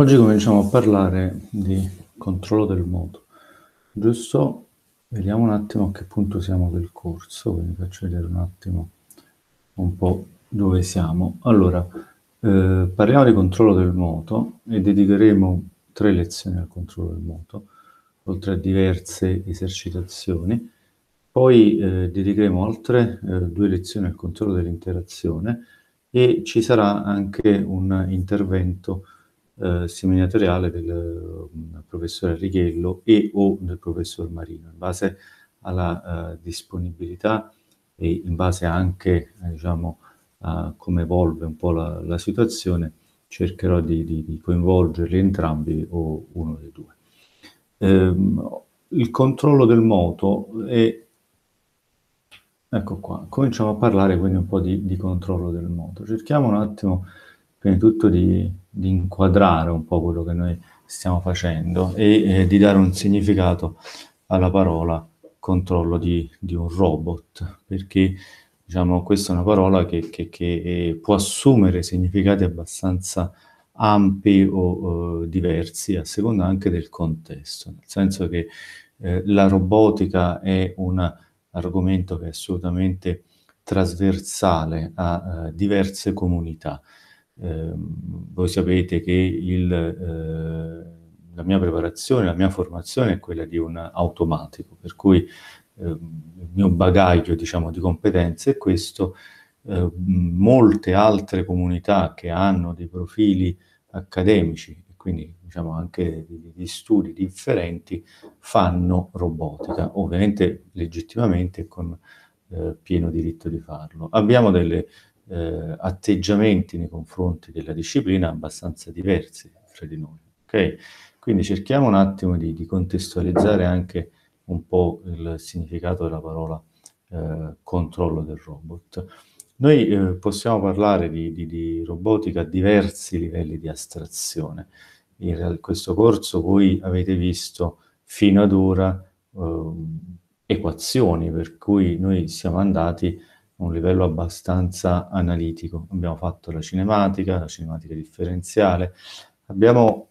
Oggi cominciamo a parlare di controllo del moto, giusto? Vediamo un attimo a che punto siamo del corso, quindi faccio vedere un attimo un po' dove siamo. Allora, eh, parliamo di controllo del moto e dedicheremo tre lezioni al controllo del moto, oltre a diverse esercitazioni. Poi eh, dedicheremo altre eh, due lezioni al controllo dell'interazione e ci sarà anche un intervento eh, seminatoriale del um, mm, professor Righello e o del professor Marino, in base alla uh, disponibilità e in base anche eh, diciamo, a come evolve un po' la, la situazione, cercherò di, di, di, coinvolgerli entrambi o uno dei due. Ehm, il controllo del moto è... Ecco qua, cominciamo a parlare quindi un po' di, di controllo del moto. Cerchiamo un attimo, prima di tutto, di di inquadrare un po' quello che noi stiamo facendo e eh, di dare un significato alla parola controllo di, di un robot, perché diciamo, questa è una parola che, che, che eh, può assumere significati abbastanza ampi o eh, diversi a seconda anche del contesto, nel senso che eh, la robotica è un argomento che è assolutamente trasversale a eh, diverse comunità. Ehm, voi sapete che il, eh, la mia preparazione, la mia formazione è quella di un automatico, per cui eh, il mio bagaglio diciamo, di competenze è questo. Ehm, molte altre comunità che hanno dei profili accademici, quindi diciamo anche di, di studi differenti, fanno robotica, ovviamente legittimamente e con eh, pieno diritto di farlo. Abbiamo delle eh, atteggiamenti nei confronti della disciplina abbastanza diversi fra di noi. Okay? Quindi cerchiamo un attimo di, di, contestualizzare anche un po' il significato della parola eh, controllo del robot. Noi eh, possiamo parlare di, di, di, robotica a diversi livelli di astrazione. In questo corso voi avete visto fino ad ora ehm, equazioni per cui noi siamo andati un livello abbastanza analitico. Abbiamo fatto la cinematica, la cinematica differenziale, abbiamo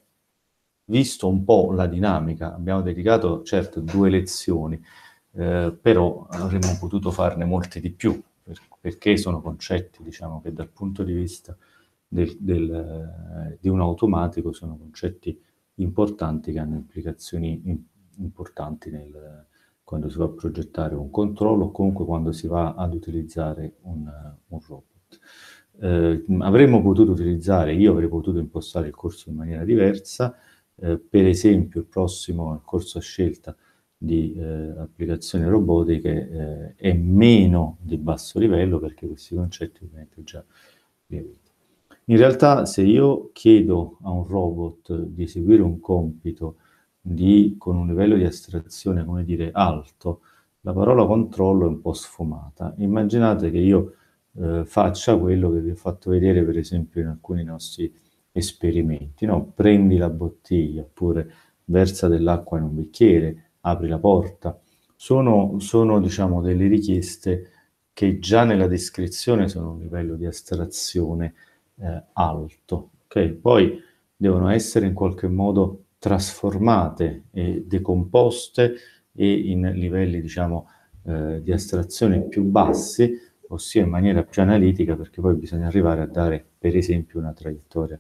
visto un po' la dinamica, abbiamo dedicato certo due lezioni, eh, però avremmo potuto farne molte di più, per, perché sono concetti diciamo, che dal punto di vista del, del, eh, di un automatico sono concetti importanti che hanno implicazioni in, importanti nel, quando si va a progettare un controllo o comunque quando si va ad utilizzare un, eh, un robot. Eh, avremmo potuto utilizzare, io avrei potuto impostare il corso in maniera diversa, eh, per esempio il prossimo corso a scelta di eh, applicazioni robotiche eh, è meno di basso livello perché questi concetti ovviamente già li avete. In realtà se io chiedo a un robot di eseguire un compito di, con un livello di astrazione, come dire, alto, la parola controllo è un po' sfumata. Immaginate che io eh, faccia quello che vi ho fatto vedere, per esempio, in alcuni nostri esperimenti. No? Prendi la bottiglia, oppure versa dell'acqua in un bicchiere, apri la porta. Sono, sono diciamo, delle richieste che già nella descrizione sono un livello di astrazione eh, alto. Okay? Poi devono essere in qualche modo trasformate e decomposte e in livelli diciamo eh, di astrazione più bassi, ossia in maniera più analitica perché poi bisogna arrivare a dare per esempio una traiettoria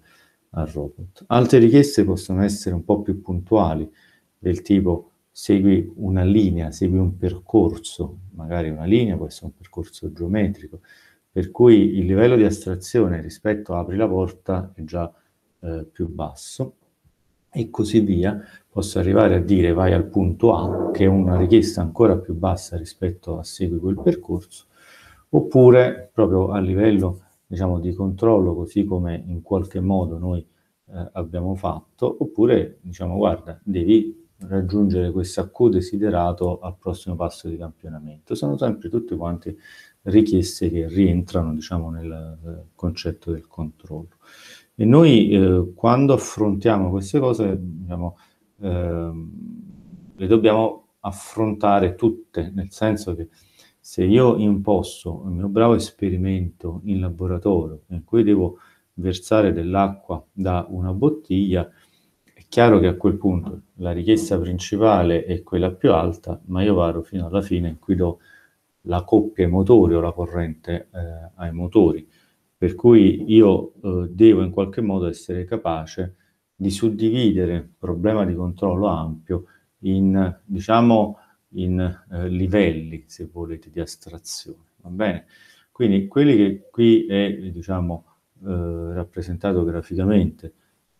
al robot. Altre richieste possono essere un po' più puntuali del tipo segui una linea, segui un percorso, magari una linea può essere un percorso geometrico, per cui il livello di astrazione rispetto a apri la porta è già eh, più basso e così via, posso arrivare a dire vai al punto A, che è una richiesta ancora più bassa rispetto a segui quel percorso, oppure proprio a livello diciamo, di controllo, così come in qualche modo noi eh, abbiamo fatto, oppure diciamo guarda, devi raggiungere questo acco desiderato al prossimo passo di campionamento. Sono sempre tutte quante richieste che rientrano diciamo, nel eh, concetto del controllo. E noi eh, quando affrontiamo queste cose diciamo, eh, le dobbiamo affrontare tutte, nel senso che se io imposto il mio bravo esperimento in laboratorio in cui devo versare dell'acqua da una bottiglia, è chiaro che a quel punto la richiesta principale è quella più alta, ma io vado fino alla fine in cui do la coppia ai motori o la corrente eh, ai motori per cui io eh, devo in qualche modo essere capace di suddividere il problema di controllo ampio in, diciamo, in eh, livelli, se volete, di astrazione. Va bene? Quindi quelli che qui è, diciamo, eh, rappresentato graficamente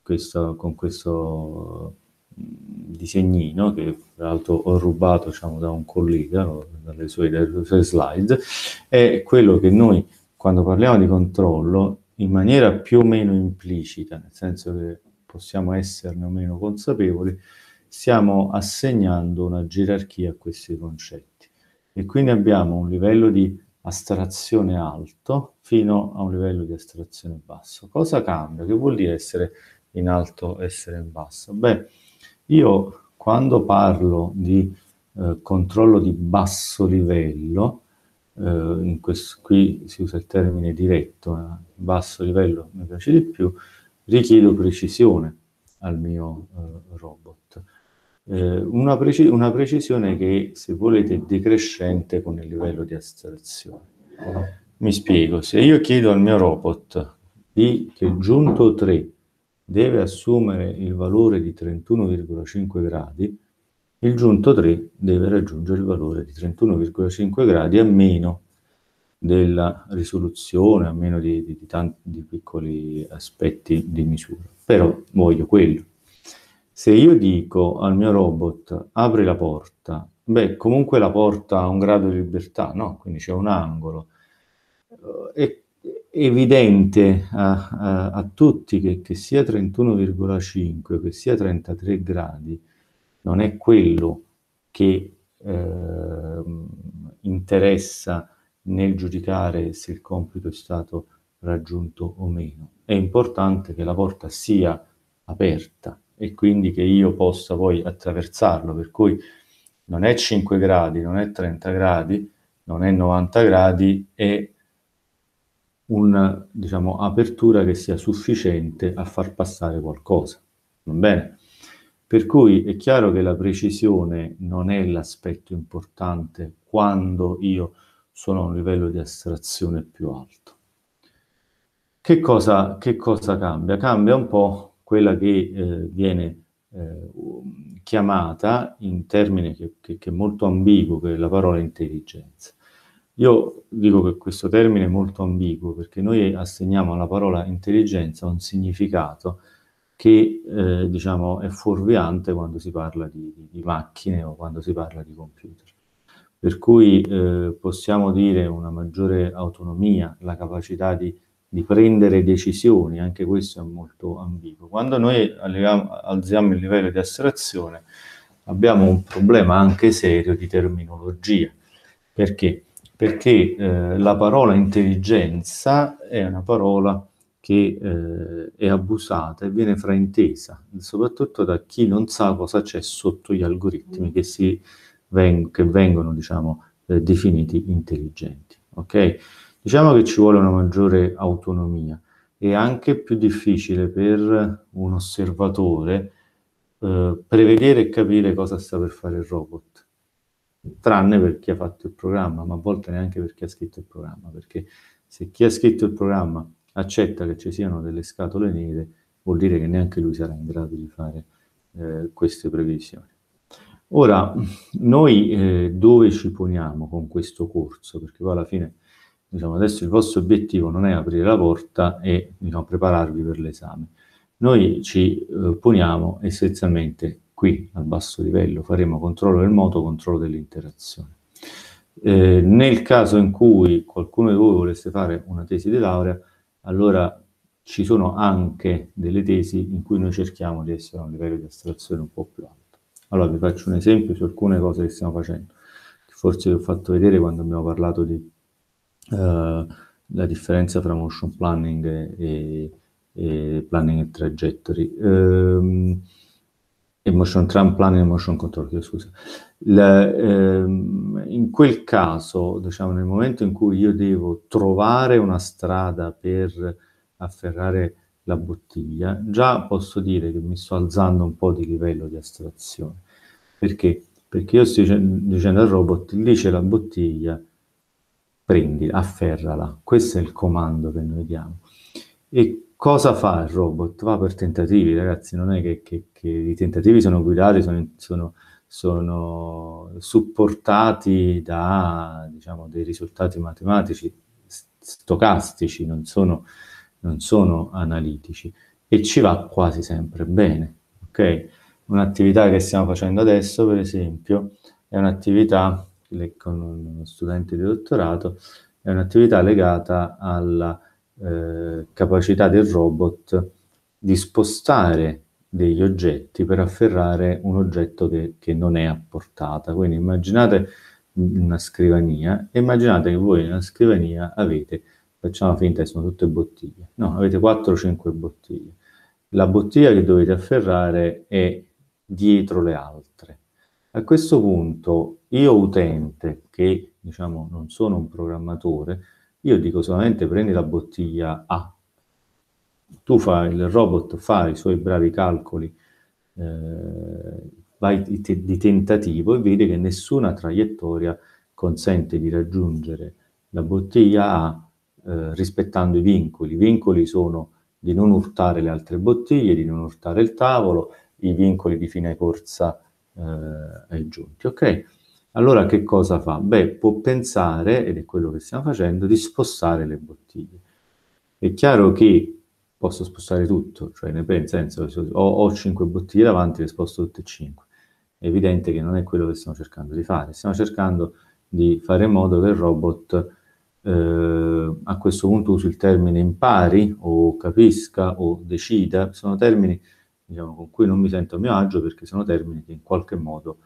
questo, con questo mm, disegnino che tra l'altro ho rubato diciamo, da un collega, dalle sue, dalle sue slide, è quello che noi quando parliamo di controllo, in maniera più o meno implicita, nel senso che possiamo esserne o meno consapevoli, stiamo assegnando una gerarchia a questi concetti. E quindi abbiamo un livello di astrazione alto fino a un livello di astrazione basso. Cosa cambia? Che vuol dire essere in alto, essere in basso? Beh, io quando parlo di eh, controllo di basso livello, eh, questo, qui si usa il termine diretto, a eh, basso livello mi piace di più, richiedo precisione al mio eh, robot. Eh, una, preci una, precisione che, se volete, è decrescente con il livello di astrazione. Mi spiego, se io chiedo al mio robot di, che giunto 3 deve assumere il valore di 31,5 gradi, il giunto 3 deve raggiungere il valore di 31,5 gradi a meno della risoluzione, a meno di, di, di tanti piccoli aspetti di misura. Però voglio quello. Se io dico al mio robot apri la porta, beh, comunque la porta ha un grado di libertà, no? Quindi c'è un angolo. Eh, è evidente a, a, a tutti che, che sia 31,5, che sia 33 gradi, non è quello che eh, interessa nel giudicare se il compito è stato raggiunto o meno. È importante che la porta sia aperta e quindi che io possa poi attraversarlo, per cui non è 5 gradi, non è 30 gradi, non è 90 gradi, è una diciamo, apertura che sia sufficiente a far passare qualcosa. Va bene? Per cui è chiaro che la precisione non è l'aspetto importante quando io sono a un livello di astrazione più alto. Che cosa, che cosa cambia? Cambia un po' quella che eh, viene eh, chiamata in termini che, che, che, è molto ambiguo, che è la parola intelligenza. Io dico che questo termine è molto ambiguo perché noi assegniamo alla parola intelligenza un significato che eh, diciamo, è fuorviante quando si parla di, di, macchine o quando si parla di computer. Per cui eh, possiamo dire una maggiore autonomia, la capacità di, di, prendere decisioni, anche questo è molto ambiguo. Quando noi alleviamo, alziamo il livello di astrazione abbiamo un problema anche serio di terminologia. Perché? Perché eh, la parola intelligenza è una parola che eh, è abusata e viene fraintesa, soprattutto da chi non sa cosa c'è sotto gli algoritmi che, si veng- che vengono diciamo, eh, definiti intelligenti. Okay? Diciamo che ci vuole una maggiore autonomia. È anche più difficile per un osservatore eh, prevedere e capire cosa sta per fare il robot, tranne per chi ha fatto il programma, ma a volte neanche per chi ha scritto il programma, perché se chi ha scritto il programma accetta che ci siano delle scatole nere, vuol dire che neanche lui sarà in grado di fare eh, queste previsioni. Ora, noi eh, dove ci poniamo con questo corso? Perché poi alla fine, diciamo, adesso il vostro obiettivo non è aprire la porta e diciamo, prepararvi per l'esame. Noi ci eh, poniamo essenzialmente qui, al basso livello, faremo controllo del moto, controllo dell'interazione. Eh, nel caso in cui qualcuno di voi volesse fare una tesi di laurea, allora ci sono anche delle tesi in cui noi cerchiamo di essere a un livello di astrazione un po' più alto. Allora vi faccio un esempio su alcune cose che stiamo facendo, che forse vi ho fatto vedere quando abbiamo parlato di eh, la differenza tra motion planning e, e planning e trajectory. Ehm, Emotion tram planning e motion control, scusa. Le, ehm, in quel caso, diciamo, nel momento in cui io devo trovare una strada per afferrare la bottiglia, già posso dire che mi sto alzando un po' di livello di astrazione. Perché? Perché io sto dicendo al robot, lì c'è la bottiglia, prendi, afferrala. Questo è il comando che noi diamo. E cosa fa il robot? Va per tentativi, ragazzi, non è che, che, che i tentativi sono guidati, sono, sono, sono supportati da diciamo, dei risultati matematici stocastici, non sono, non sono analitici e ci va quasi sempre bene. Okay? Un'attività che stiamo facendo adesso, per esempio, è un'attività con uno studente di dottorato, è un'attività legata alla eh, capacità del robot di spostare degli oggetti per afferrare un oggetto che, che non è a portata. Quindi immaginate una scrivania, immaginate che voi nella scrivania avete, facciamo finta che sono tutte bottiglie, no, avete 4-5 o bottiglie. La bottiglia che dovete afferrare è dietro le altre. A questo punto io utente, che diciamo non sono un programmatore, io dico solamente prendi la bottiglia A, tu fai, il robot fa i suoi bravi calcoli eh, vai te, di tentativo e vedi che nessuna traiettoria consente di raggiungere la bottiglia A eh, rispettando i vincoli. I vincoli sono di non urtare le altre bottiglie, di non urtare il tavolo, i vincoli di fine corsa eh, ai giunti. Okay? Allora che cosa fa? Beh, può pensare, ed è quello che stiamo facendo, di spostare le bottiglie. È chiaro che posso spostare tutto, cioè nel senso ho, ho 5 bottiglie davanti, le sposto tutte e 5. È evidente che non è quello che stiamo cercando di fare, stiamo cercando di fare in modo che il robot eh, a questo punto usi il termine impari o capisca o decida, sono termini diciamo, con cui non mi sento a mio agio perché sono termini che in qualche modo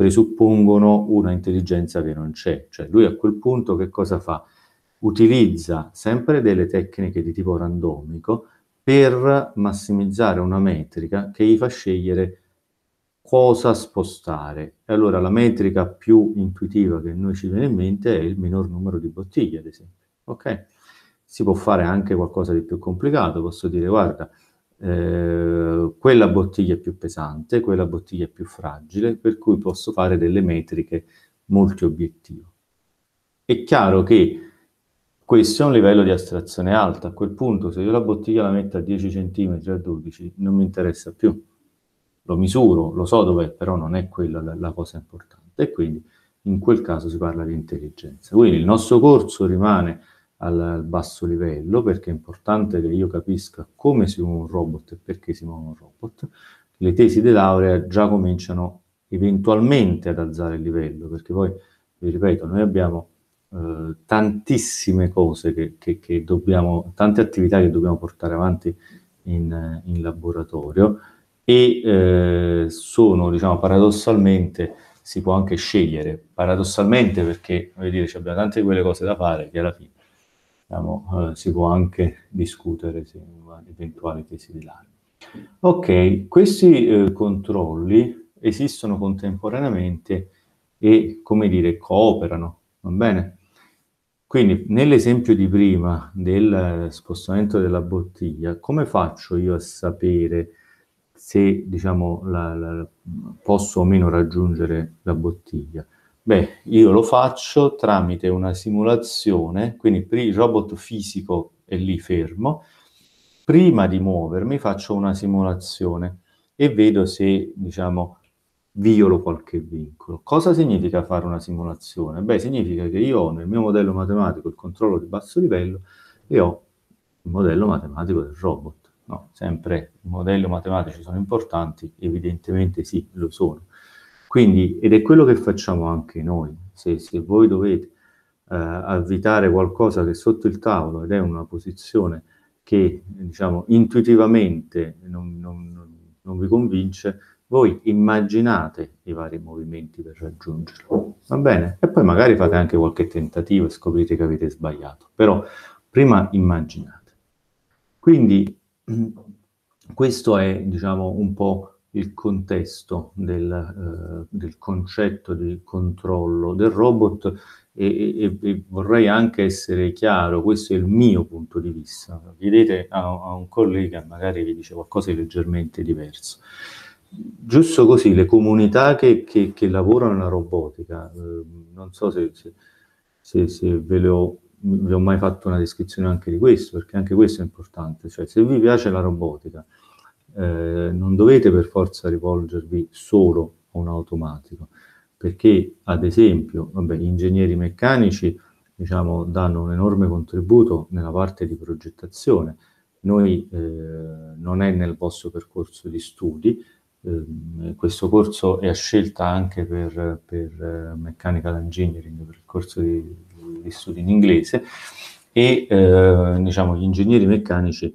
presuppongono una intelligenza che non c'è. Cioè lui a quel punto che cosa fa? Utilizza sempre delle tecniche di tipo randomico per massimizzare una metrica che gli fa scegliere cosa spostare. E allora la metrica più intuitiva che a noi ci viene in mente è il minor numero di bottiglie, ad esempio. Ok? Si può fare anche qualcosa di più complicato, posso dire guarda, eh, quella bottiglia è più pesante, quella bottiglia è più fragile, per cui posso fare delle metriche multi-obiettivo. È chiaro che questo è un livello di astrazione alta, a quel punto se io la bottiglia la metto a 10 cm, a 12, non mi interessa più. Lo misuro, lo so dov'è, però non è quella la, la cosa importante. E quindi in quel caso si parla di intelligenza. Quindi il nostro corso rimane al basso livello, perché è importante che io capisca come si muove un robot e perché si muove un robot. Le tesi di laurea già cominciano eventualmente ad alzare il livello, perché poi, vi ripeto, noi abbiamo eh, tantissime cose che, che, che, dobbiamo, tante attività che dobbiamo portare avanti in, in laboratorio e eh, sono, diciamo, paradossalmente si può anche scegliere, paradossalmente perché, voglio dire, abbiamo tante quelle cose da fare che alla fine diciamo, eh, si può anche discutere se eventuali tesi di là. Ok, questi eh, controlli esistono contemporaneamente e, come dire, cooperano, va bene? Quindi, nell'esempio di prima del eh, spostamento della bottiglia, come faccio io a sapere se, diciamo, la, la, posso o meno raggiungere la bottiglia? Beh, io lo faccio tramite una simulazione, quindi il robot fisico è lì fermo, prima di muovermi faccio una simulazione e vedo se, diciamo, violo qualche vincolo. Cosa significa fare una simulazione? Beh, significa che io ho nel mio modello matematico il controllo di basso livello e ho il modello matematico del robot. No, sempre i modelli matematici sono importanti, evidentemente sì, lo sono quindi, ed è quello che facciamo anche noi, se, se voi dovete eh, avvitare qualcosa che è sotto il tavolo ed è una posizione che diciamo, intuitivamente non, non, non vi convince, voi immaginate i vari movimenti per raggiungerlo, va bene? E poi magari fate anche qualche tentativo e scoprite che avete sbagliato, però prima immaginate. Quindi questo è, diciamo, un po' il contesto del, eh, del, concetto di controllo del robot e, e, e, vorrei anche essere chiaro, questo è il mio punto di vista. Vedete a, a un collega magari vi dice qualcosa di leggermente diverso. Giusto così, le comunità che, che, che lavorano nella robotica, eh, non so se, se, se, se ve le ho vi ho mai fatto una descrizione anche di questo, perché anche questo è importante, cioè se vi piace la robotica, eh, non dovete per forza rivolgervi solo a un automatico, perché ad esempio vabbè, gli ingegneri meccanici diciamo, danno un enorme contributo nella parte di progettazione. Noi eh, non è nel vostro percorso di studi, eh, questo corso è a scelta anche per, per eh, Mechanical Engineering, per il corso di, di studi in inglese, e eh, diciamo, gli ingegneri meccanici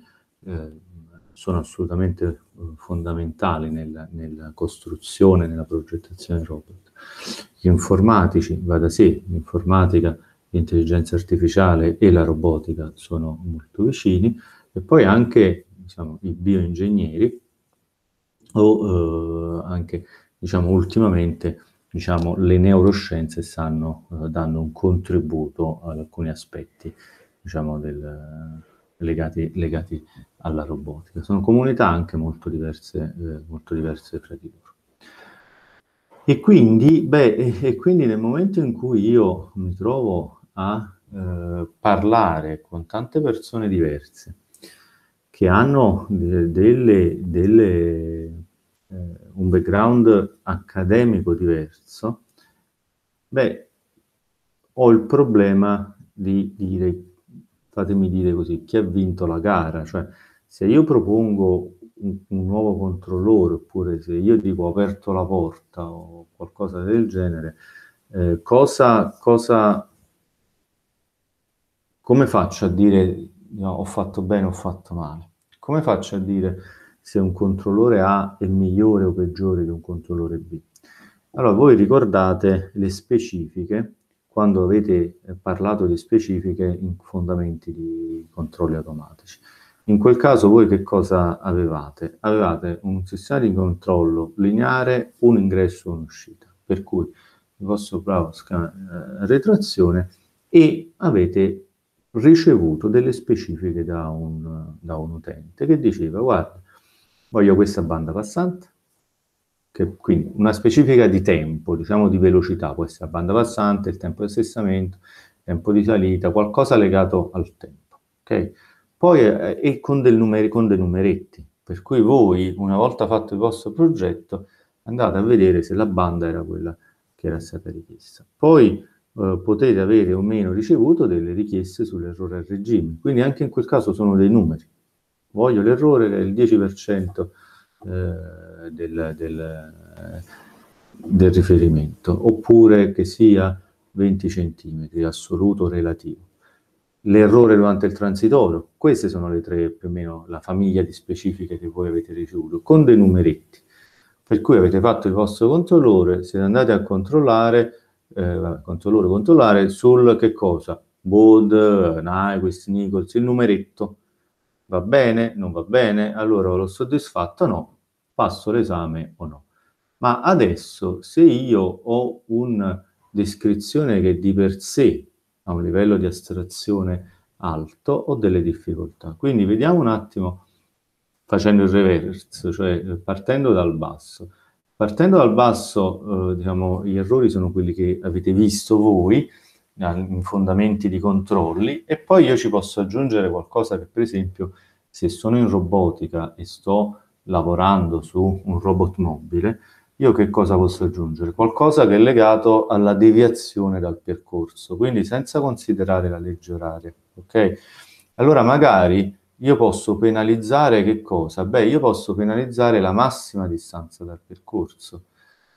sono assolutamente eh, fondamentali nel, nella costruzione, nella progettazione del robot. Gli informatici, va da sé, l'informatica, l'intelligenza artificiale e la robotica sono molto vicini, e poi anche diciamo, i bioingegneri o eh, anche diciamo, ultimamente diciamo, le neuroscienze stanno eh, dando un contributo ad alcuni aspetti diciamo, del, legati, legati alla robotica. Sono comunità anche molto diverse, eh, molto diverse fra di loro. E quindi, beh, e, e quindi, nel momento in cui io mi trovo a eh, parlare con tante persone diverse che hanno de, delle, delle, eh, un background accademico diverso, beh, ho il problema di dire, fatemi dire così, chi ha vinto la gara, cioè se io propongo un, un nuovo controllore oppure se io dico ho aperto la porta o qualcosa del genere, eh, cosa, cosa, come faccio a dire no, ho fatto bene o ho fatto male? Come faccio a dire se un controllore A è migliore o peggiore di un controllore B? Allora, voi ricordate le specifiche quando avete eh, parlato di specifiche in fondamenti di controlli automatici. In quel caso voi che cosa avevate? Avevate un sistema di controllo lineare, un ingresso e un'uscita, per cui il vostro browser eh, retrazione e avete ricevuto delle specifiche da un, da un utente che diceva guarda, voglio questa banda passante, che, quindi una specifica di tempo, diciamo di velocità, può essere la banda passante, il tempo di assessamento, tempo di salita, qualcosa legato al tempo. Okay? Poi eh, e con, del numeri, con dei numeretti, per cui voi, una volta fatto il vostro progetto, andate a vedere se la banda era quella che era stata richiesta. Poi eh, potete avere o meno ricevuto delle richieste sull'errore al regime, quindi anche in quel caso sono dei numeri. Voglio l'errore del 10% eh, del, del, eh, del riferimento, oppure che sia 20 cm, assoluto o relativo l'errore durante il transitorio. Queste sono le tre, più o meno, la famiglia di specifiche che voi avete ricevuto, con dei numeretti. Per cui avete fatto il vostro controllore, siete andati a controllare, eh, controllore, controllare sul che cosa? Bold, Nyquist, Nichols, il numeretto. Va bene? Non va bene? Allora l'ho soddisfatto? No. Passo l'esame o no? Ma adesso, se io ho una descrizione che di per sé a un livello di astrazione alto o delle difficoltà. Quindi vediamo un attimo facendo il reverse, cioè eh, partendo dal basso. Partendo dal basso, eh, diciamo, gli errori sono quelli che avete visto voi eh, in fondamenti di controlli e poi io ci posso aggiungere qualcosa che per esempio se sono in robotica e sto lavorando su un robot mobile, io che cosa posso aggiungere? Qualcosa che è legato alla deviazione dal percorso, quindi senza considerare la legge oraria, ok? Allora magari io posso penalizzare che cosa? Beh, io posso penalizzare la massima distanza dal percorso,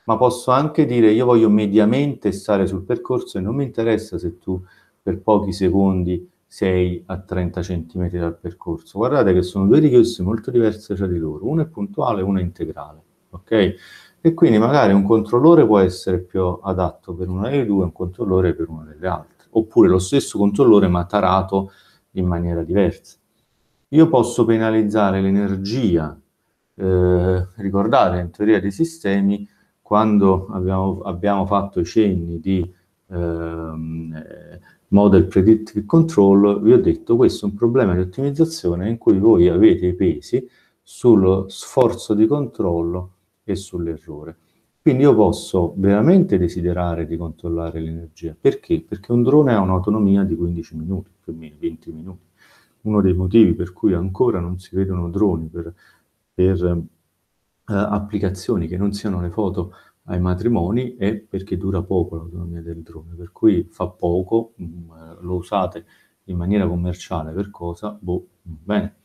ma posso anche dire io voglio mediamente stare sul percorso e non mi interessa se tu per pochi secondi sei a 30 cm dal percorso. Guardate che sono due richieste molto diverse tra di loro, una è puntuale e una è integrale, ok? e quindi magari un controllore può essere più adatto per una delle due, un controllore per una delle altre, oppure lo stesso controllore ma tarato in maniera diversa. Io posso penalizzare l'energia, eh, ricordate in teoria dei sistemi, quando abbiamo, abbiamo fatto i cenni di ehm, eh, model predictive control, vi ho detto questo è un problema di ottimizzazione in cui voi avete i pesi sullo sforzo di controllo e sull'errore. Quindi io posso veramente desiderare di controllare l'energia. Perché? Perché un drone ha un'autonomia di 15 minuti, più o meno 20 minuti. Uno dei motivi per cui ancora non si vedono droni per, per eh, applicazioni che non siano le foto ai matrimoni è perché dura poco l'autonomia del drone, per cui fa poco, mh, mm, eh, lo usate in maniera commerciale per cosa, boh, bene.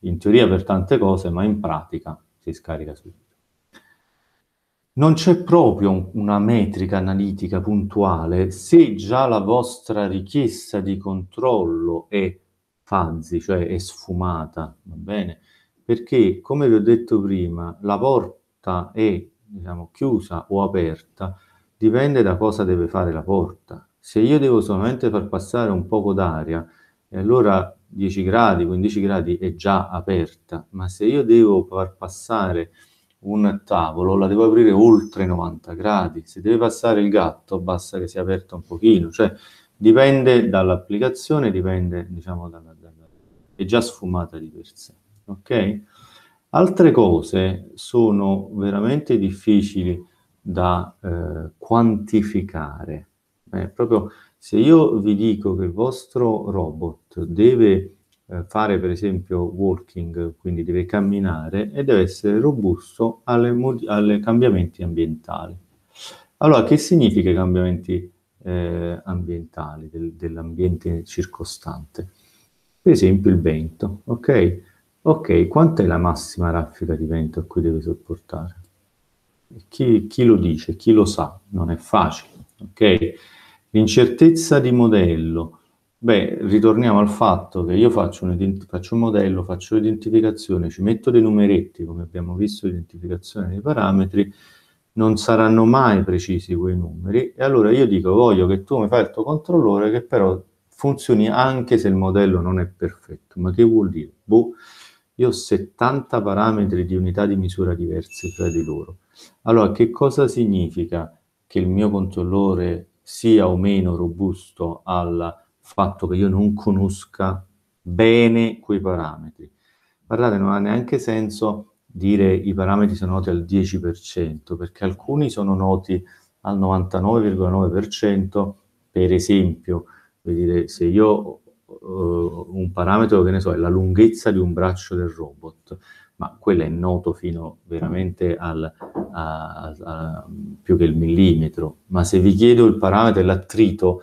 In teoria per tante cose, ma in pratica si scarica subito non c'è proprio una metrica analitica puntuale se già la vostra richiesta di controllo è fuzzy, cioè è sfumata, va bene? Perché, come vi ho detto prima, la porta è diciamo, chiusa o aperta dipende da cosa deve fare la porta. Se io devo solamente far passare un poco d'aria, e allora 10 gradi, 15 gradi è già aperta, ma se io devo far passare un tavolo la devo aprire oltre 90 gradi, se deve passare il gatto basta che sia aperto un pochino, cioè dipende dall'applicazione, dipende diciamo dalla, dalla, è già sfumata di per sé, ok? Altre cose sono veramente difficili da eh, quantificare, eh, proprio se io vi dico che il vostro robot deve eh, fare per esempio walking, quindi deve camminare e deve essere robusto alle, alle cambiamenti ambientali. Allora, che significa i cambiamenti eh, ambientali del, dell'ambiente circostante? Per esempio il vento, ok? Ok, quanta è la massima raffica di vento a cui deve sopportare? Chi, chi lo dice, chi lo sa? Non è facile, ok? L'incertezza di modello, Beh, ritorniamo al fatto che io faccio un, faccio un modello, faccio l'identificazione, ci metto dei numeretti, come abbiamo visto, l'identificazione dei parametri, non saranno mai precisi quei numeri e allora io dico voglio che tu mi fai il tuo controllore che però funzioni anche se il modello non è perfetto. Ma che vuol dire? Boh, io ho 70 parametri di unità di misura diverse tra di loro. Allora, che cosa significa che il mio controllore sia o meno robusto alla fatto che io non conosca bene quei parametri. Guardate, non ha neanche senso dire i parametri sono noti al 10%, perché alcuni sono noti al 99,9%, per esempio, dire, se io Uh, un parametro che ne so, è la lunghezza di un braccio del robot, ma quello è noto fino veramente al a, a, a, più che il millimetro. Ma se vi chiedo il parametro dell'attrito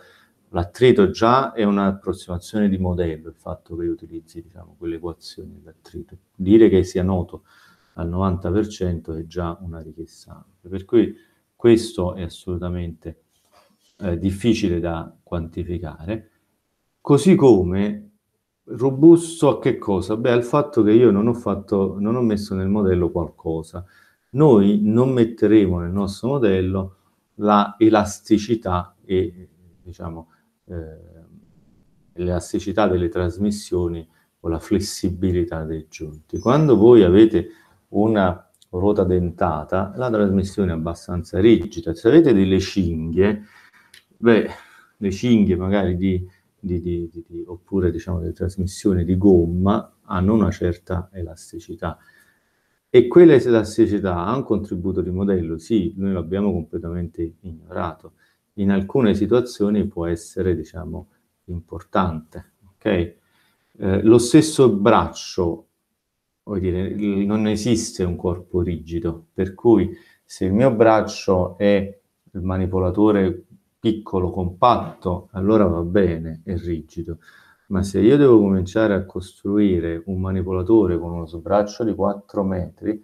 L'attrito già è un'approssimazione di modello, il fatto che utilizzi diciamo, quelle equazioni dell'attrito. Dire che sia noto al 90% è già una richiesta Per cui questo è assolutamente eh, difficile da quantificare. Così come robusto a che cosa? Beh, al fatto che io non ho, fatto, non ho messo nel modello qualcosa. Noi non metteremo nel nostro modello la elasticità e diciamo l'elasticità ehm, delle trasmissioni o la flessibilità dei giunti. Quando voi avete una ruota dentata, la trasmissione è abbastanza rigida. Se avete delle cinghie, beh, le cinghie magari di, di, di, di oppure diciamo le trasmissioni di gomma hanno una certa elasticità. E quella elasticità ha un contributo di modello? Sì, noi l'abbiamo completamente ignorato in alcune situazioni può essere, diciamo, importante. Okay? Eh, lo stesso braccio, dire, non esiste un corpo rigido, per cui se il mio braccio è il manipolatore piccolo, compatto, allora va bene, è rigido. Ma se io devo cominciare a costruire un manipolatore con uno sbraccio di 4 metri,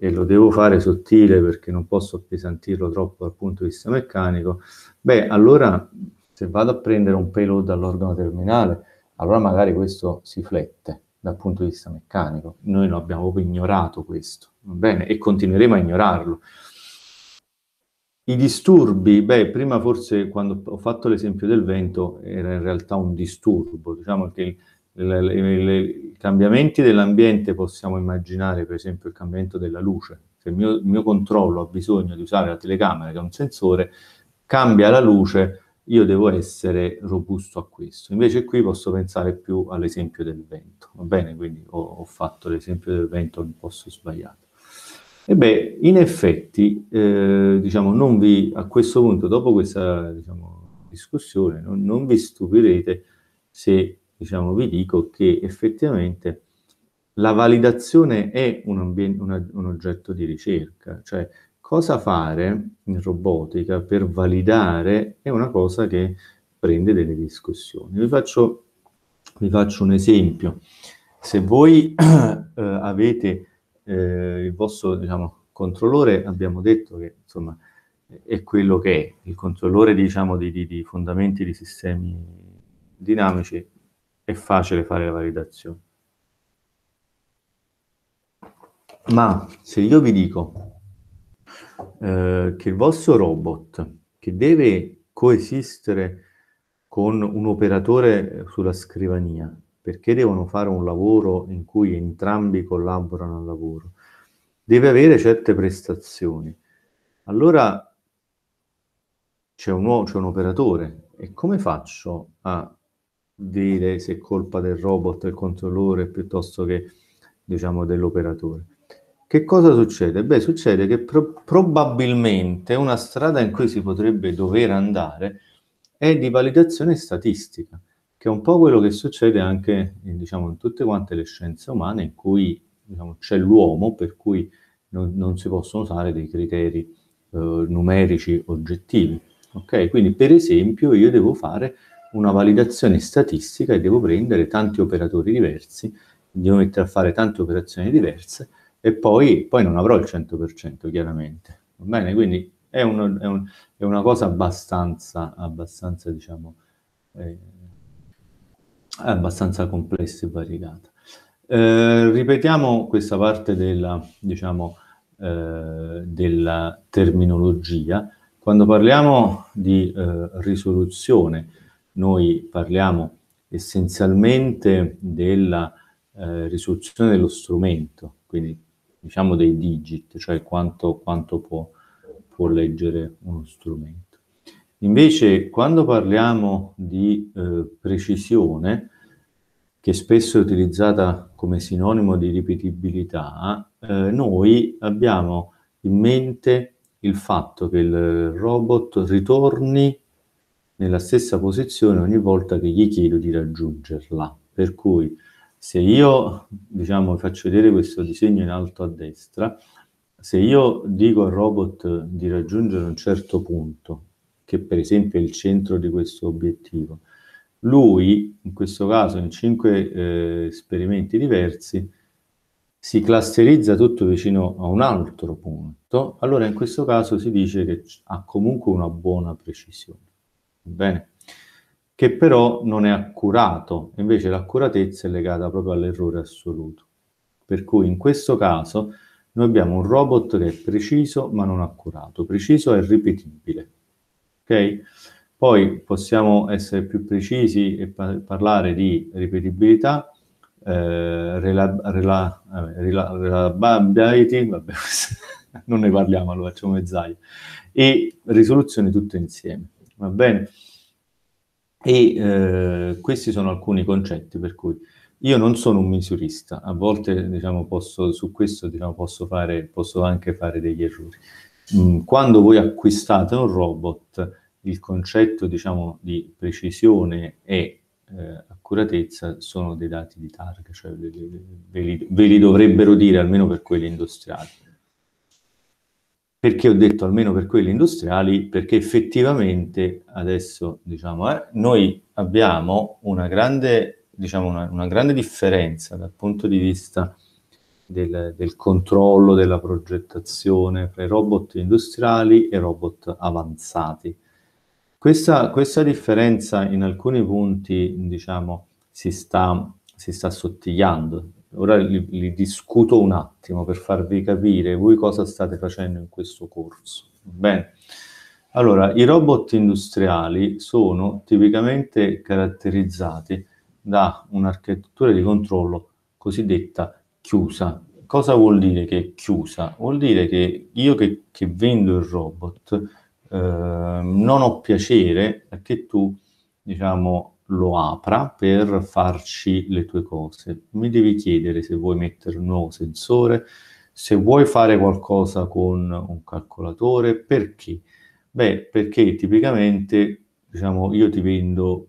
e lo devo fare sottile perché non posso appesantirlo troppo dal punto di vista meccanico, beh, allora se vado a prendere un payload dall'organo terminale, allora magari questo si flette dal punto di vista meccanico. Noi lo abbiamo ignorato questo, va bene? E continueremo a ignorarlo. I disturbi, beh, prima forse quando ho fatto l'esempio del vento era in realtà un disturbo, diciamo che i cambiamenti dell'ambiente possiamo immaginare, per esempio, il cambiamento della luce. Se il mio, il mio controllo ha bisogno di usare la telecamera, che è un sensore, cambia la luce, io devo essere robusto a questo. Invece qui posso pensare più all'esempio del vento, va bene? Quindi ho, ho fatto l'esempio del vento un po' sbagliato. E beh, in effetti, eh, diciamo, non vi, a questo punto, dopo questa diciamo, discussione, non, non vi stupirete se diciamo, vi dico che effettivamente la validazione è un, ambien- una, un oggetto di ricerca, cioè cosa fare in robotica per validare è una cosa che prende delle discussioni. Vi faccio, vi faccio un esempio. Se voi eh, avete eh, il vostro diciamo, controllore, abbiamo detto che insomma, è quello che è, il controllore diciamo, di, di, di, fondamenti di sistemi dinamici è facile fare la validazione. Ma se io vi dico eh, che il vostro robot che deve coesistere con un operatore eh, sulla scrivania, perché devono fare un lavoro in cui entrambi collaborano al lavoro, deve avere certe prestazioni. Allora c'è un, un operatore e come faccio a dire se è colpa del robot, del controllore, piuttosto che diciamo, dell'operatore. Che cosa succede? Beh, succede che pro- probabilmente una strada in cui si potrebbe dover andare è di validazione statistica, che è un po' quello che succede anche diciamo, in tutte quante le scienze umane in cui diciamo, c'è l'uomo, per cui non, non, si possono usare dei criteri eh, numerici oggettivi. Okay? Quindi, per esempio, io devo fare una validazione statistica e devo prendere tanti operatori diversi, devo mettere a fare tante operazioni diverse e poi, poi non avrò il 100% chiaramente. Va bene? Quindi è, un, è, un, è una cosa abbastanza, abbastanza diciamo, eh, abbastanza complessa e variegata. Eh, ripetiamo questa parte della, diciamo, eh, della terminologia. Quando parliamo di eh, risoluzione, noi parliamo essenzialmente della eh, risoluzione dello strumento, quindi diciamo dei digit, cioè quanto, quanto può, può, leggere uno strumento. Invece quando parliamo di eh, precisione, che spesso è utilizzata come sinonimo di ripetibilità, eh, noi abbiamo in mente il fatto che il robot ritorni nella stessa posizione ogni volta che gli chiedo di raggiungerla. Per cui se io, diciamo, faccio vedere questo disegno in alto a destra, se io dico al robot di raggiungere un certo punto, che per esempio è il centro di questo obiettivo, lui, in questo caso in cinque eh, esperimenti diversi, si clusterizza tutto vicino a un altro punto, allora in questo caso si dice che ha comunque una buona precisione bene? Che però non è accurato, invece l'accuratezza è legata proprio all'errore assoluto. Per cui in questo caso noi abbiamo un robot che è preciso ma non accurato, preciso e ripetibile, ok? Poi possiamo essere più precisi e par parlare di ripetibilità, eh, rela, rela, rela, rela non ne parliamo, lo facciamo mezz'aia, e risoluzioni tutte insieme. Va bene? E eh, questi sono alcuni concetti per cui io non sono un misurista, a volte diciamo, posso, su questo diciamo, posso, fare, posso anche fare degli errori. Mm, quando voi acquistate un robot, il concetto diciamo, di precisione e eh, accuratezza sono dei dati di targa, cioè ve li, ve li dovrebbero dire almeno per quelli industriali. Perché ho detto almeno per quelli industriali? Perché effettivamente adesso diciamo, eh, noi abbiamo una grande, diciamo, una, una grande, differenza dal punto di vista del, del controllo, della progettazione tra i robot industriali e robot avanzati. Questa, questa, differenza in alcuni punti, diciamo, si sta, si sta sottigliando, ora li, li, discuto un attimo per farvi capire voi cosa state facendo in questo corso. Bene. Allora, i robot industriali sono tipicamente caratterizzati da un'architettura di controllo cosiddetta chiusa. Cosa vuol dire che è chiusa? Vuol dire che io che, che vendo il robot eh, non ho piacere che tu, diciamo, lo apra per farci le tue cose. Mi devi chiedere se vuoi mettere un nuovo sensore, se vuoi fare qualcosa con un calcolatore, perché? Beh, perché tipicamente, diciamo, io ti vendo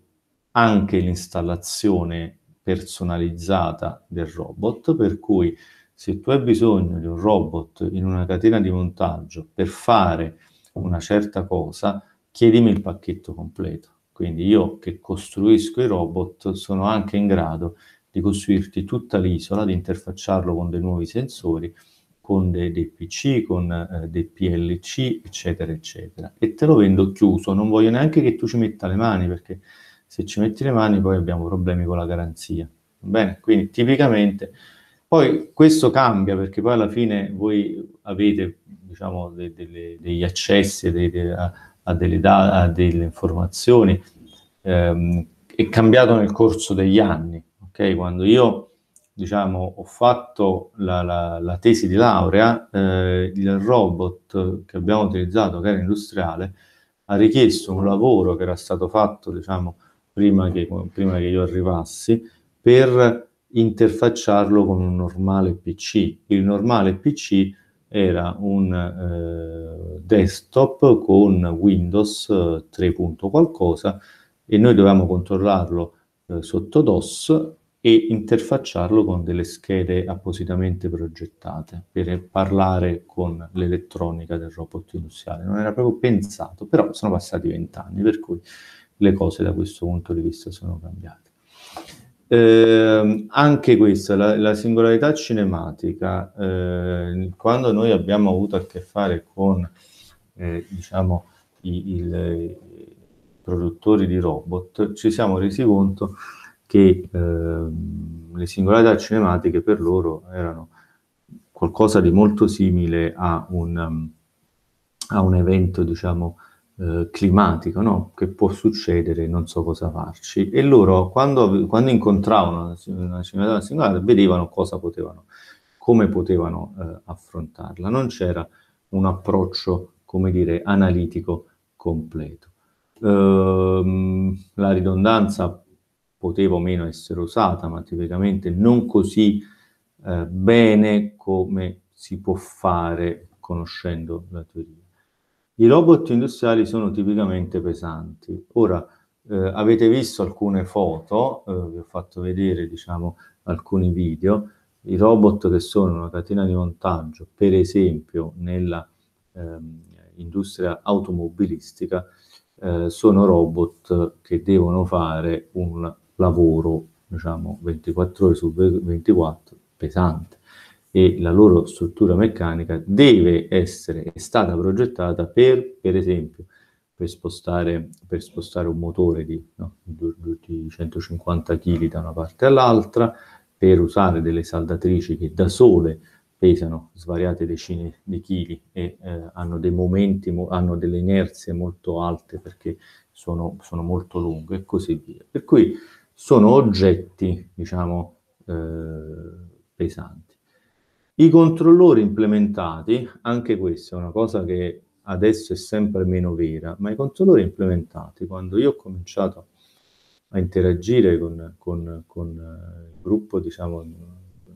anche l'installazione personalizzata del robot, per cui se tu hai bisogno di un robot in una catena di montaggio per fare una certa cosa, chiedimi il pacchetto completo. Quindi io che costruisco i robot sono anche in grado di costruirti tutta l'isola, di interfacciarlo con dei nuovi sensori, con dei, dei PC, con eh, dei PLC, eccetera, eccetera. E te lo vendo chiuso, non voglio neanche che tu ci metta le mani, perché se ci metti le mani poi abbiamo problemi con la garanzia. Bene, quindi tipicamente poi questo cambia perché poi alla fine voi avete diciamo, de, de, de, degli accessi a, ha delle, da- a delle informazioni, ehm, è cambiato nel corso degli anni. Okay? Quando io diciamo, ho fatto la, la, la tesi di laurea, eh, il robot che abbiamo utilizzato, che era industriale, ha richiesto un lavoro che era stato fatto diciamo, prima, che, prima che io arrivassi per interfacciarlo con un normale PC. Il normale PC era un eh, desktop con Windows 3. Eh, qualcosa e noi dovevamo controllarlo eh, sotto DOS e interfacciarlo con delle schede appositamente progettate per parlare con l'elettronica del robot industriale. Non era proprio pensato, però sono passati vent'anni, per cui le cose da questo punto di vista sono cambiate. Eh, anche questa, la, la singolarità cinematica, eh, quando noi abbiamo avuto a che fare con eh, diciamo, i, il, i, produttori di robot, ci siamo resi conto che ehm, le singolarità cinematiche per loro erano qualcosa di molto simile a un, a un evento, diciamo, eh, climatico, no? che può succedere, non so cosa farci. E loro quando, quando incontravano una cinematografia singolare vedevano cosa potevano, come potevano eh, affrontarla. Non c'era un approccio, come dire, analitico completo. Ehm, la ridondanza poteva o meno essere usata, ma tipicamente non così eh, bene come si può fare conoscendo la teoria. I robot industriali sono tipicamente pesanti. Ora, eh, avete visto alcune foto, eh, vi ho fatto vedere diciamo, alcuni video, i robot che sono una catena di montaggio, per esempio nell'industria eh, industria automobilistica, eh, sono robot che devono fare un lavoro, diciamo, 24 ore su 24, pesante e la loro struttura meccanica deve essere, è stata progettata per, per esempio, per spostare, per spostare, un motore di, no, di 150 kg da una parte all'altra, per usare delle saldatrici che da sole pesano svariate decine di chili e eh, hanno dei momenti, mo, hanno delle inerzie molto alte perché sono, sono, molto lunghe e così via. Per cui sono oggetti, diciamo, eh, pesanti. I controllori implementati, anche questa è una cosa che adesso è sempre meno vera, ma i controllori implementati, quando io ho cominciato a interagire con, con, con eh, il gruppo, diciamo,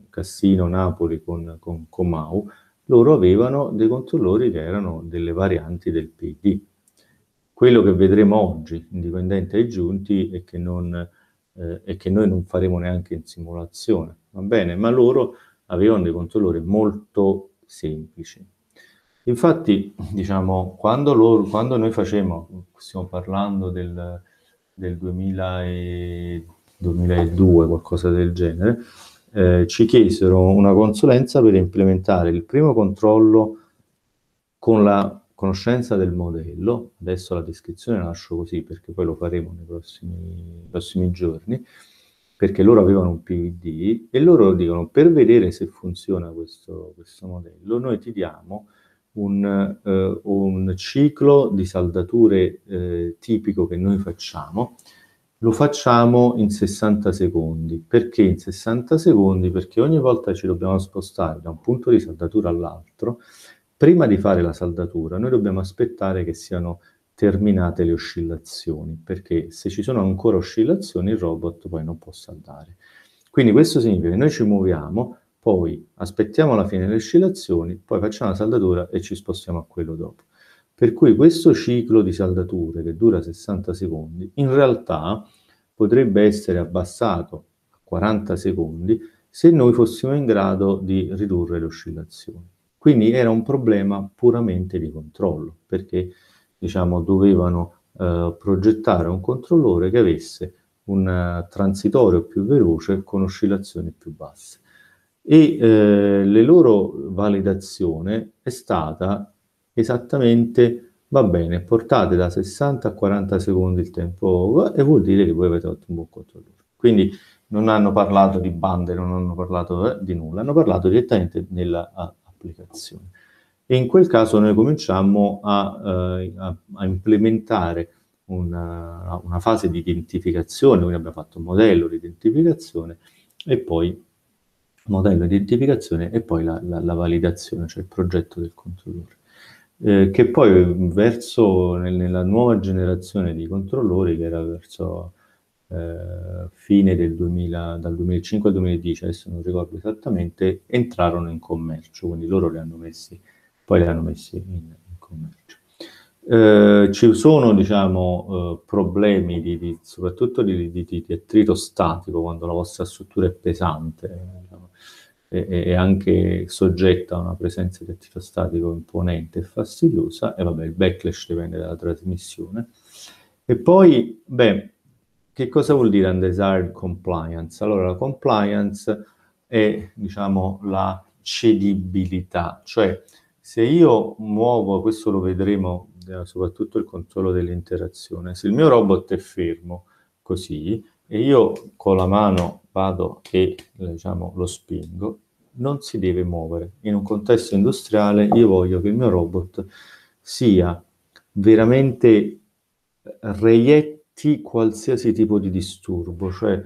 Cassino, Napoli, con, con Comau, loro avevano dei controllori che erano delle varianti del PD. Quello che vedremo oggi, indipendente ai giunti, è che, non, eh, è che noi non faremo neanche in simulazione, va bene? Ma loro avevano dei controllori molto semplici. Infatti, diciamo, quando, loro, quando noi facevamo, stiamo parlando del, del 2000 2002, qualcosa del genere, eh, ci chiesero una consulenza per implementare il primo controllo con la conoscenza del modello, adesso la descrizione la lascio così perché poi lo faremo nei prossimi, prossimi giorni, perché loro avevano un PVD e loro dicono per vedere se funziona questo, questo modello noi ti diamo un, eh, un ciclo di saldature eh, tipico che noi facciamo, lo facciamo in 60 secondi. Perché in 60 secondi? Perché ogni volta ci dobbiamo spostare da un punto di saldatura all'altro, prima di fare la saldatura noi dobbiamo aspettare che siano terminate le oscillazioni, perché se ci sono ancora oscillazioni il robot poi non può saldare. Quindi questo significa che noi ci muoviamo, poi aspettiamo la fine delle oscillazioni, poi facciamo la saldatura e ci spostiamo a quello dopo. Per cui questo ciclo di saldature che dura 60 secondi, in realtà potrebbe essere abbassato a 40 secondi se noi fossimo in grado di ridurre le oscillazioni. Quindi era un problema puramente di controllo, perché diciamo, dovevano eh, progettare un controllore che avesse un eh, transitorio più veloce con oscillazioni più basse. E eh, le loro validazione è stata esattamente, va bene, portate da 60 a 40 secondi il tempo e vuol dire che voi avete fatto un buon controllore. Quindi non hanno parlato di bande, non hanno parlato eh, di nulla, hanno parlato direttamente nell'applicazione e in quel caso noi cominciamo a, eh, a, a implementare una, una, fase di identificazione, quindi abbiamo fatto un modello di identificazione e poi modello di identificazione e poi la, la, la validazione, cioè il progetto del controllore. Eh, che poi verso nel, nella nuova generazione di controllori, che era verso eh, fine del 2000, dal 2005 al 2010, adesso non ricordo esattamente, entrarono in commercio, quindi loro li hanno messi poi li hanno messi in, in commercio. Eh, ci sono diciamo, eh, problemi di, di, soprattutto di, di, attrito statico quando la vostra struttura è pesante eh, diciamo, e, e, anche soggetta a una presenza di attrito statico imponente e fastidiosa e vabbè il backlash dipende dalla trasmissione e poi beh che cosa vuol dire undesired compliance? Allora la compliance è diciamo la cedibilità cioè se io muovo, questo lo vedremo eh, soprattutto il controllo dell'interazione, se il mio robot è fermo così e io con la mano vado e eh, diciamo, lo spingo, non si deve muovere. In un contesto industriale io voglio che il mio robot sia veramente reietti qualsiasi tipo di disturbo, cioè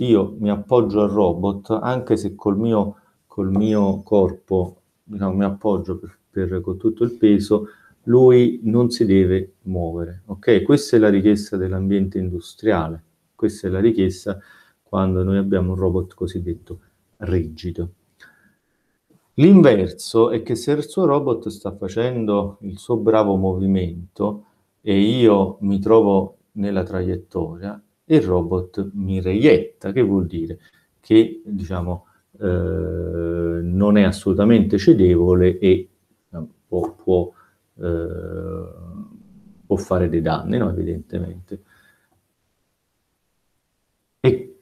io mi appoggio al robot anche se col mio, col mio corpo diciamo, mi appoggio per per, con tutto il peso, lui non si deve muovere. Okay? Questa è la richiesta dell'ambiente industriale, questa è la richiesta quando noi abbiamo un robot cosiddetto rigido. L'inverso è che se il suo robot sta facendo il suo bravo movimento e io mi trovo nella traiettoria, il robot mi reietta, che vuol dire che diciamo, eh, non è assolutamente cedevole e può, può, eh, può fare dei danni, no? evidentemente. E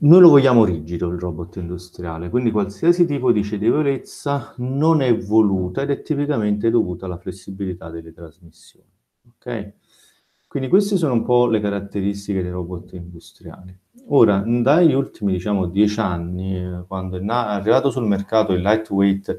noi lo vogliamo rigido il robot industriale, quindi qualsiasi tipo di cedevolezza non è voluta ed è tipicamente dovuta alla flessibilità delle trasmissioni. Okay? Quindi queste sono un po' le caratteristiche dei robot industriali. Ora, dagli ultimi, diciamo, dieci anni, eh, quando è, è arrivato sul mercato il lightweight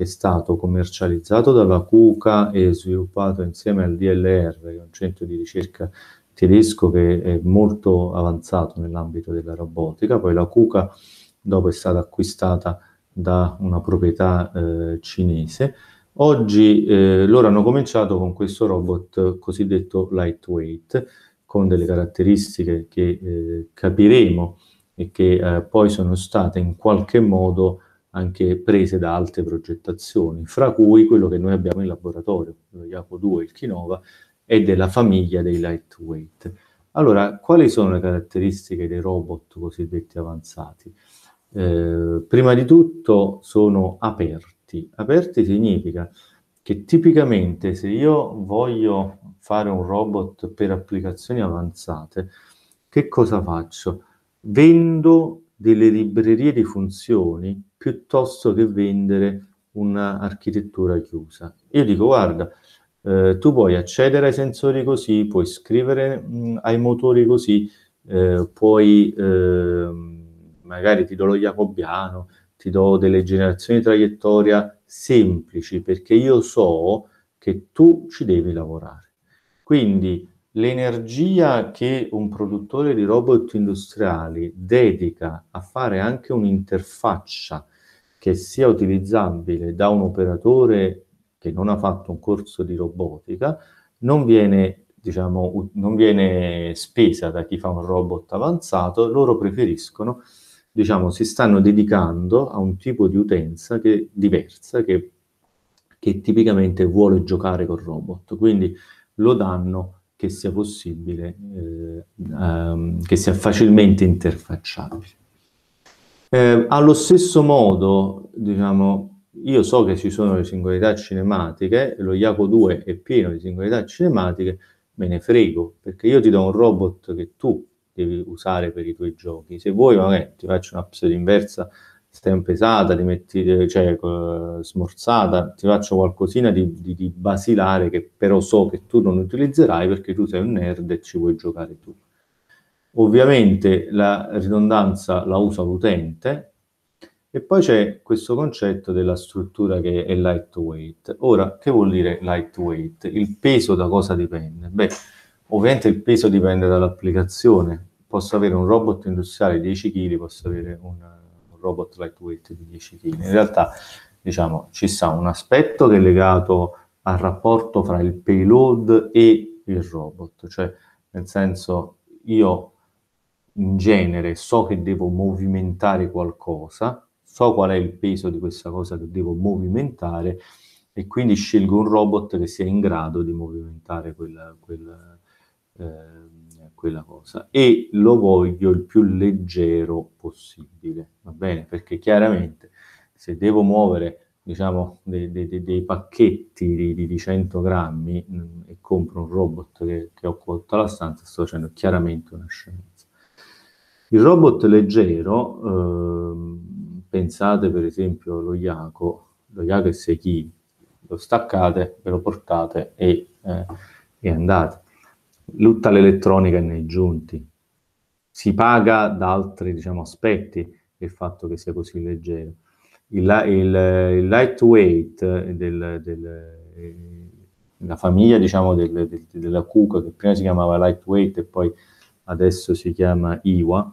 che è stato commercializzato dalla CUCA e sviluppato insieme al DLR, che è un centro di ricerca tedesco che è molto avanzato nell'ambito della robotica. Poi la CUCA, dopo è stata acquistata da una proprietà eh, cinese. Oggi eh, loro hanno cominciato con questo robot cosiddetto lightweight, con delle caratteristiche che eh, capiremo e che eh, poi sono state in qualche modo anche prese da altre progettazioni, fra cui quello che noi abbiamo in laboratorio, lo Iaco 2, il Kinova, è della famiglia dei lightweight. Allora, quali sono le caratteristiche dei robot cosiddetti avanzati? Eh, prima di tutto sono aperti. Aperti significa che tipicamente se io voglio fare un robot per applicazioni avanzate, che cosa faccio? Vendo delle librerie di funzioni piuttosto che vendere un'architettura chiusa. Io dico, guarda, eh, tu puoi accedere ai sensori così, puoi scrivere mh, mm, ai motori così, eh, puoi, eh, magari ti do lo jacobiano, ti do delle generazioni di traiettoria semplici, perché io so che tu ci devi lavorare. Quindi l'energia che un produttore di robot industriali dedica a fare anche un'interfaccia che sia utilizzabile da un operatore che non ha fatto un corso di robotica, non viene, diciamo, non viene spesa da chi fa un robot avanzato, loro preferiscono, diciamo, si stanno dedicando a un tipo di utenza che, diversa, che, che tipicamente vuole giocare col robot. Quindi lo danno che sia possibile, eh, um, che sia facilmente interfacciabile. Eh, allo stesso modo, diciamo, io so che ci sono le singolarità cinematiche, lo Iaco 2 è pieno di singolarità cinematiche, me ne frego, perché io ti do un robot che tu devi usare per i tuoi giochi. Se vuoi, magari ti faccio una pseudo-inversa stempesata, ti metti, eh, cioè, smorzata, ti faccio qualcosina di, di, di basilare che però so che tu non utilizzerai perché tu sei un nerd e ci vuoi giocare tu. Ovviamente la ridondanza la usa l'utente e poi c'è questo concetto della struttura che è lightweight. Ora, che vuol dire lightweight? Il peso da cosa dipende? Beh, ovviamente il peso dipende dall'applicazione. Posso avere un robot industriale di 10 kg, posso avere un, un robot lightweight di 10 kg. In realtà, diciamo, ci sta un aspetto che è legato al rapporto fra il payload e il robot, cioè nel senso io in genere so che devo movimentare qualcosa, so qual è il peso di questa cosa che devo movimentare e quindi scelgo un robot che sia in grado di movimentare quella, quella, eh, quella cosa e lo voglio il più leggero possibile, va bene? Perché chiaramente se devo muovere diciamo, dei, dei, dei pacchetti di, di 100 grammi mh, mm, e compro un robot che, che occupa tutta la stanza, sto facendo chiaramente una scelta. Il robot leggero, eh, pensate per esempio allo Iaco, lo Iaco e Sechi, lo staccate, ve lo portate e, eh, e andate. Lutta l'elettronica nei giunti. Si paga da altri diciamo, aspetti il fatto che sia così leggero. Il, il, il lightweight del, del eh, la famiglia diciamo del, del, della cuca che prima si chiamava Lightweight e poi adesso si chiama IWA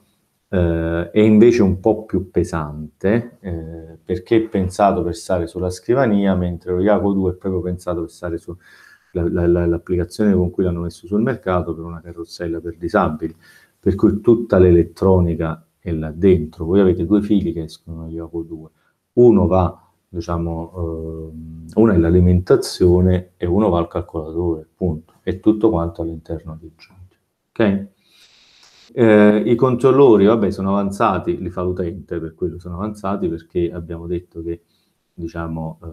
eh, è invece un po' più pesante eh, perché è pensato per stare sulla scrivania, mentre lo Iaco 2 è proprio pensato per stare su la, la, con cui l'hanno messo sul mercato per una carrozzella per disabili, per cui tutta l'elettronica è là dentro. Voi avete due fili che escono da Iaco 2, uno va diciamo, eh, uno è l'alimentazione e uno va al calcolatore, punto. E tutto quanto all'interno di Giunti. Ok? Eh, I controllori, vabbè, sono avanzati, li fa l'utente, per quello sono avanzati, perché abbiamo detto che, diciamo, eh,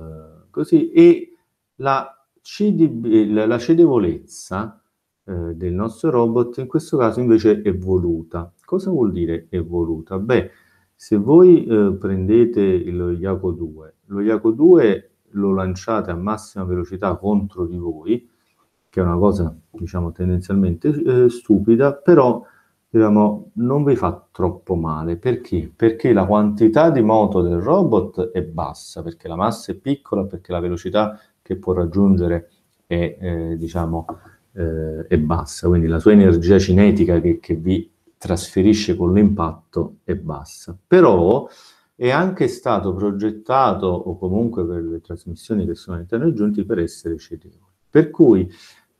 così, e la, CDB, la cedevolezza eh, del nostro robot in questo caso invece è voluta. Cosa vuol dire è voluta? Beh, se voi eh, prendete lo Iaco 2, lo Iaco 2 lo lanciate a massima velocità contro di voi, che è una cosa diciamo tendenzialmente eh, stupida, però diciamo, non vi fa troppo male. Perché? Perché la quantità di moto del robot è bassa, perché la massa è piccola, perché la velocità che può raggiungere è, eh, diciamo, eh, è bassa, quindi la sua energia cinetica che, che vi trasferisce con l'impatto è bassa. Però è anche stato progettato, o comunque per le trasmissioni che sono all'interno giunti, per essere cedevole. Per cui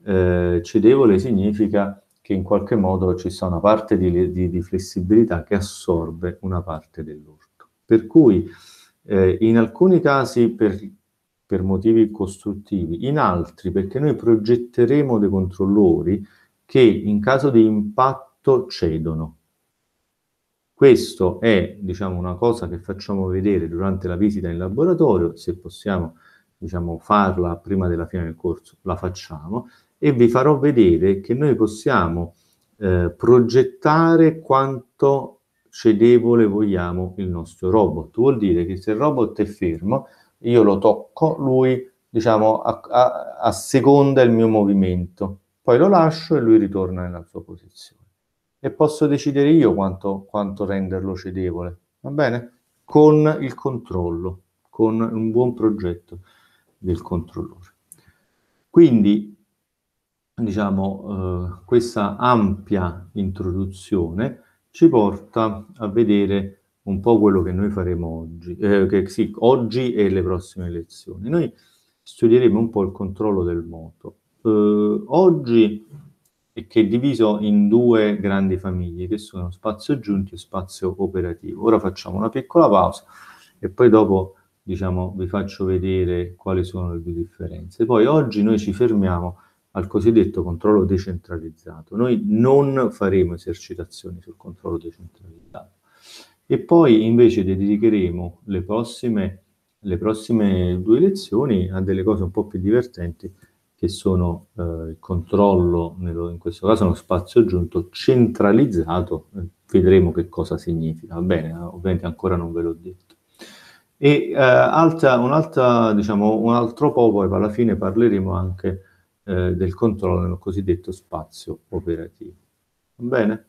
eh, cedevole significa che in qualche modo ci sia una parte di, di, di, flessibilità che assorbe una parte dell'urto. Per cui eh, in alcuni casi per, per, motivi costruttivi, in altri perché noi progetteremo dei controllori che in caso di impatto cedono. Questo è diciamo, una cosa che facciamo vedere durante la visita in laboratorio, se possiamo diciamo, farla prima della fine del corso la facciamo e vi farò vedere che noi possiamo eh, progettare quanto cedevole vogliamo il nostro robot. Vuol dire che se il robot è fermo, io lo tocco, lui diciamo a, a, a seconda il mio movimento, poi lo lascio e lui ritorna nella sua posizione. E posso decidere io quanto, quanto renderlo cedevole, va bene? Con il controllo, con un buon progetto del controllore. Quindi diciamo, eh, questa ampia introduzione ci porta a vedere un po' quello che noi faremo oggi, eh, che, sì, oggi e le prossime lezioni. Noi studieremo un po' il controllo del moto. Eh, oggi è che è diviso in due grandi famiglie, che sono spazio aggiunti e spazio operativo. Ora facciamo una piccola pausa e poi dopo diciamo, vi faccio vedere quali sono le due differenze. Poi oggi noi ci fermiamo al cosiddetto controllo decentralizzato. Noi non faremo esercitazioni sul controllo decentralizzato e poi invece dedicheremo le prossime, le prossime due lezioni a delle cose un po' più divertenti che sono eh, il controllo, nello, in questo caso uno spazio aggiunto centralizzato, vedremo che cosa significa, va bene, ovviamente ancora non ve l'ho detto. E eh, altra, un, diciamo, un altro po', poi alla fine parleremo anche eh, del controllo nel cosiddetto spazio operativo. Va bene?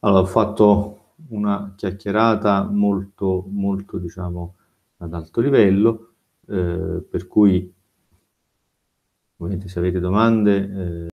Allora, ho fatto una chiacchierata molto, molto diciamo, ad alto livello, eh, per cui ovviamente se avete domande... Eh,